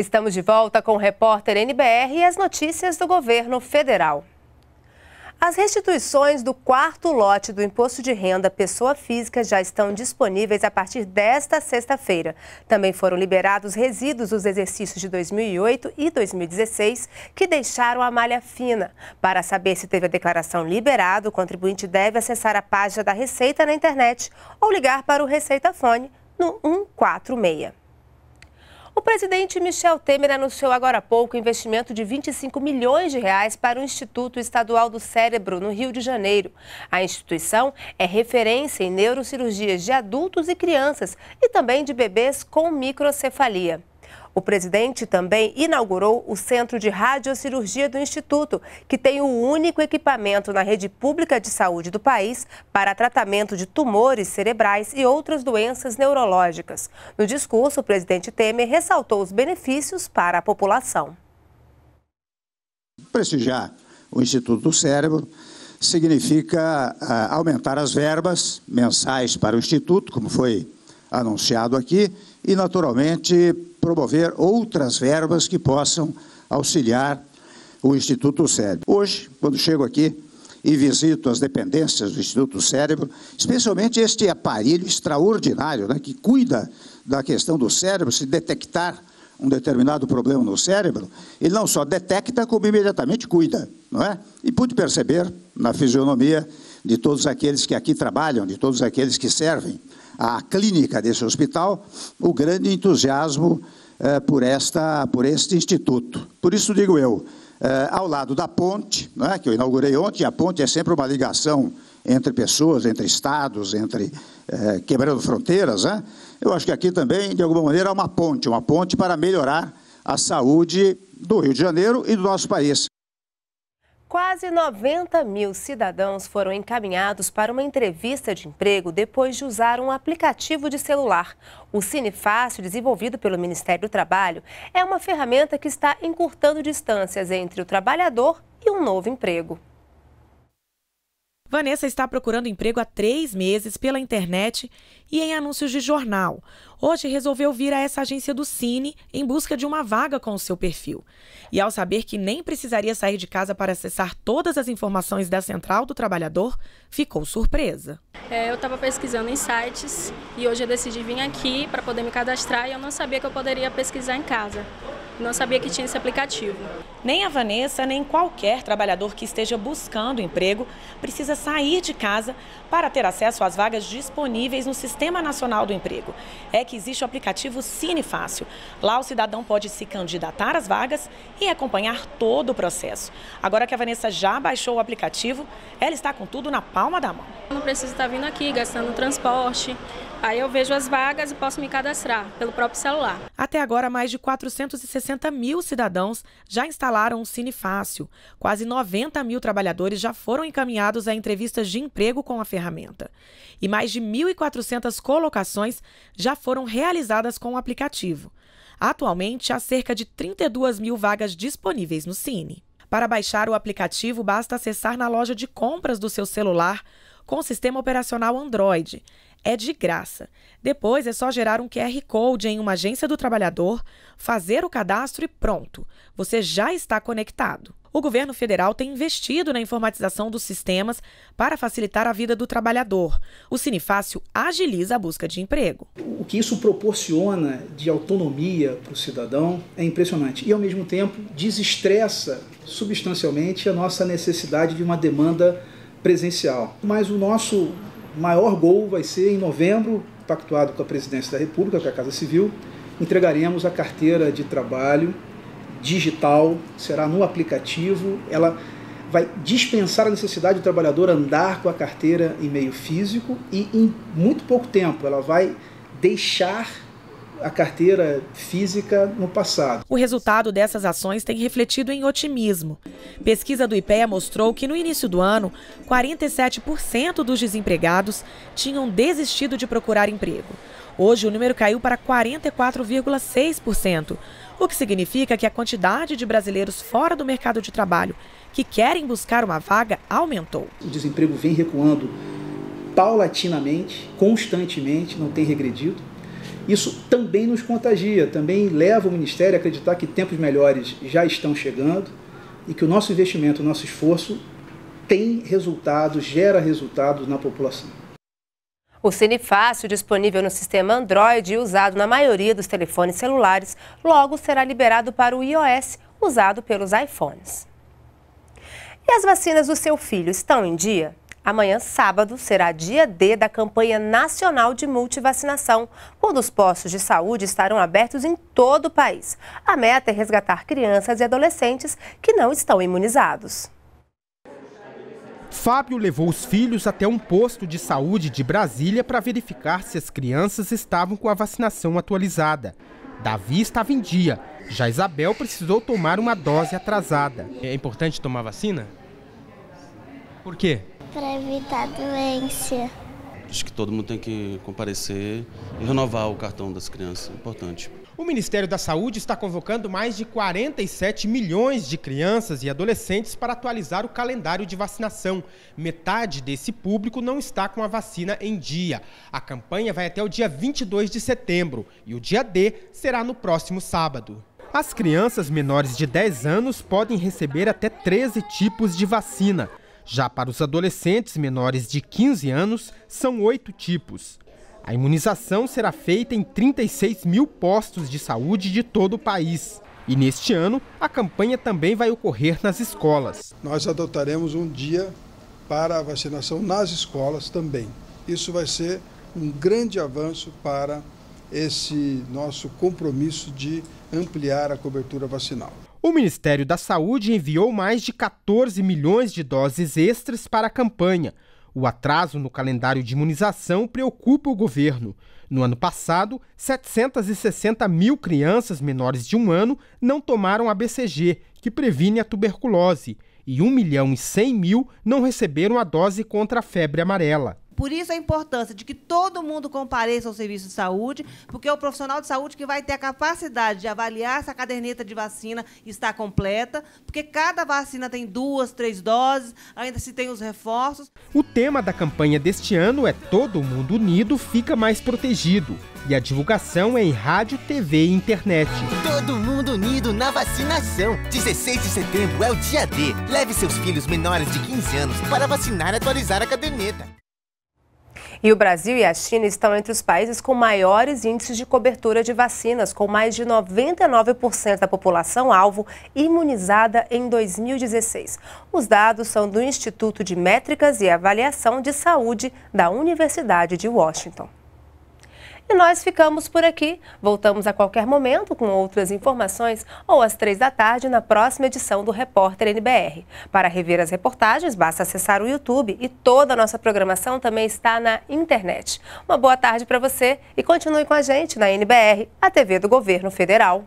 Estamos de volta com o repórter NBR e as notícias do governo federal. As restituições do quarto lote do Imposto de Renda Pessoa Física já estão disponíveis a partir desta sexta-feira. Também foram liberados resíduos dos exercícios de 2008 e 2016 que deixaram a malha fina. Para saber se teve a declaração liberada, o contribuinte deve acessar a página da Receita na internet ou ligar para o Receita Fone no 146. O presidente Michel Temer anunciou agora há pouco o investimento de 25 milhões de reais para o Instituto Estadual do Cérebro, no Rio de Janeiro. A instituição é referência em neurocirurgias de adultos e crianças e também de bebês com microcefalia. O presidente também inaugurou o Centro de Radiocirurgia do Instituto, que tem o único equipamento na rede pública de saúde do país para tratamento de tumores cerebrais e outras doenças neurológicas. No discurso, o presidente Temer ressaltou os benefícios para a população. Prestigiar o Instituto do Cérebro significa ah, aumentar as verbas mensais para o Instituto, como foi anunciado aqui, e, naturalmente, promover outras verbas que possam auxiliar o Instituto Cérebro. Hoje, quando chego aqui e visito as dependências do Instituto Cérebro, especialmente este aparelho extraordinário né, que cuida da questão do cérebro, se detectar um determinado problema no cérebro, ele não só detecta, como imediatamente cuida, não é? E pude perceber na fisionomia de todos aqueles que aqui trabalham, de todos aqueles que servem, a clínica desse hospital, o grande entusiasmo eh, por, esta, por este instituto. Por isso digo eu, eh, ao lado da ponte, é, que eu inaugurei ontem, a ponte é sempre uma ligação entre pessoas, entre estados, entre eh, quebrando fronteiras, né? eu acho que aqui também, de alguma maneira, é uma ponte, uma ponte para melhorar a saúde do Rio de Janeiro e do nosso país. Quase 90 mil cidadãos foram encaminhados para uma entrevista de emprego depois de usar um aplicativo de celular. O Cinefácil, desenvolvido pelo Ministério do Trabalho, é uma ferramenta que está encurtando distâncias entre o trabalhador e um novo emprego. Vanessa está procurando emprego há três meses pela internet e em anúncios de jornal. Hoje resolveu vir a essa agência do Cine em busca de uma vaga com o seu perfil. E ao saber que nem precisaria sair de casa para acessar todas as informações da Central do Trabalhador, ficou surpresa. É, eu estava pesquisando em sites e hoje eu decidi vir aqui para poder me cadastrar e eu não sabia que eu poderia pesquisar em casa não sabia que tinha esse aplicativo. Nem a Vanessa, nem qualquer trabalhador que esteja buscando emprego precisa sair de casa para ter acesso às vagas disponíveis no Sistema Nacional do Emprego. É que existe o aplicativo Cinefácil. Lá o cidadão pode se candidatar às vagas e acompanhar todo o processo. Agora que a Vanessa já baixou o aplicativo, ela está com tudo na palma da mão. Não preciso estar vindo aqui, gastando transporte, Aí eu vejo as vagas e posso me cadastrar pelo próprio celular. Até agora, mais de 460 60 mil cidadãos já instalaram o Cine Fácil. Quase 90 mil trabalhadores já foram encaminhados a entrevistas de emprego com a ferramenta. E mais de 1.400 colocações já foram realizadas com o aplicativo. Atualmente, há cerca de 32 mil vagas disponíveis no Cine. Para baixar o aplicativo, basta acessar na loja de compras do seu celular com o sistema operacional Android é de graça. Depois é só gerar um QR Code em uma agência do trabalhador, fazer o cadastro e pronto, você já está conectado. O governo federal tem investido na informatização dos sistemas para facilitar a vida do trabalhador. O Cinefácio agiliza a busca de emprego. O que isso proporciona de autonomia para o cidadão é impressionante e, ao mesmo tempo, desestressa substancialmente a nossa necessidade de uma demanda presencial. Mas o nosso maior gol vai ser em novembro, pactuado com a presidência da República, com a Casa Civil, entregaremos a carteira de trabalho digital, será no aplicativo, ela vai dispensar a necessidade do trabalhador andar com a carteira em meio físico e em muito pouco tempo ela vai deixar a carteira física no passado. O resultado dessas ações tem refletido em otimismo. Pesquisa do IPEA mostrou que no início do ano, 47% dos desempregados tinham desistido de procurar emprego. Hoje o número caiu para 44,6%, o que significa que a quantidade de brasileiros fora do mercado de trabalho que querem buscar uma vaga aumentou. O desemprego vem recuando paulatinamente, constantemente, não tem regredido isso também nos contagia, também leva o Ministério a acreditar que tempos melhores já estão chegando e que o nosso investimento, o nosso esforço tem resultados, gera resultados na população. O Cine disponível no sistema Android e usado na maioria dos telefones celulares, logo será liberado para o iOS, usado pelos iPhones. E as vacinas do seu filho estão em dia? Amanhã, sábado, será dia D da campanha nacional de multivacinação, quando os postos de saúde estarão abertos em todo o país. A meta é resgatar crianças e adolescentes que não estão imunizados. Fábio levou os filhos até um posto de saúde de Brasília para verificar se as crianças estavam com a vacinação atualizada. Davi estava em dia, já Isabel precisou tomar uma dose atrasada. É importante tomar vacina? Por quê? Para evitar doença. Acho que todo mundo tem que comparecer e renovar o cartão das crianças, importante. O Ministério da Saúde está convocando mais de 47 milhões de crianças e adolescentes para atualizar o calendário de vacinação. Metade desse público não está com a vacina em dia. A campanha vai até o dia 22 de setembro e o dia D será no próximo sábado. As crianças menores de 10 anos podem receber até 13 tipos de vacina. Já para os adolescentes menores de 15 anos, são oito tipos. A imunização será feita em 36 mil postos de saúde de todo o país. E neste ano, a campanha também vai ocorrer nas escolas. Nós adotaremos um dia para a vacinação nas escolas também. Isso vai ser um grande avanço para esse nosso compromisso de ampliar a cobertura vacinal. O Ministério da Saúde enviou mais de 14 milhões de doses extras para a campanha. O atraso no calendário de imunização preocupa o governo. No ano passado, 760 mil crianças menores de um ano não tomaram a BCG, que previne a tuberculose, e 1 milhão e 100 mil não receberam a dose contra a febre amarela por isso a importância de que todo mundo compareça ao serviço de saúde, porque é o profissional de saúde que vai ter a capacidade de avaliar se a caderneta de vacina está completa, porque cada vacina tem duas, três doses, ainda se tem os reforços. O tema da campanha deste ano é Todo Mundo Unido Fica Mais Protegido. E a divulgação é em rádio, TV e internet. Todo mundo unido na vacinação. 16 de setembro é o dia D. Leve seus filhos menores de 15 anos para vacinar e atualizar a caderneta. E o Brasil e a China estão entre os países com maiores índices de cobertura de vacinas, com mais de 99% da população alvo imunizada em 2016. Os dados são do Instituto de Métricas e Avaliação de Saúde da Universidade de Washington. E nós ficamos por aqui. Voltamos a qualquer momento com outras informações ou às três da tarde na próxima edição do Repórter NBR. Para rever as reportagens, basta acessar o YouTube e toda a nossa programação também está na internet. Uma boa tarde para você e continue com a gente na NBR, a TV do Governo Federal.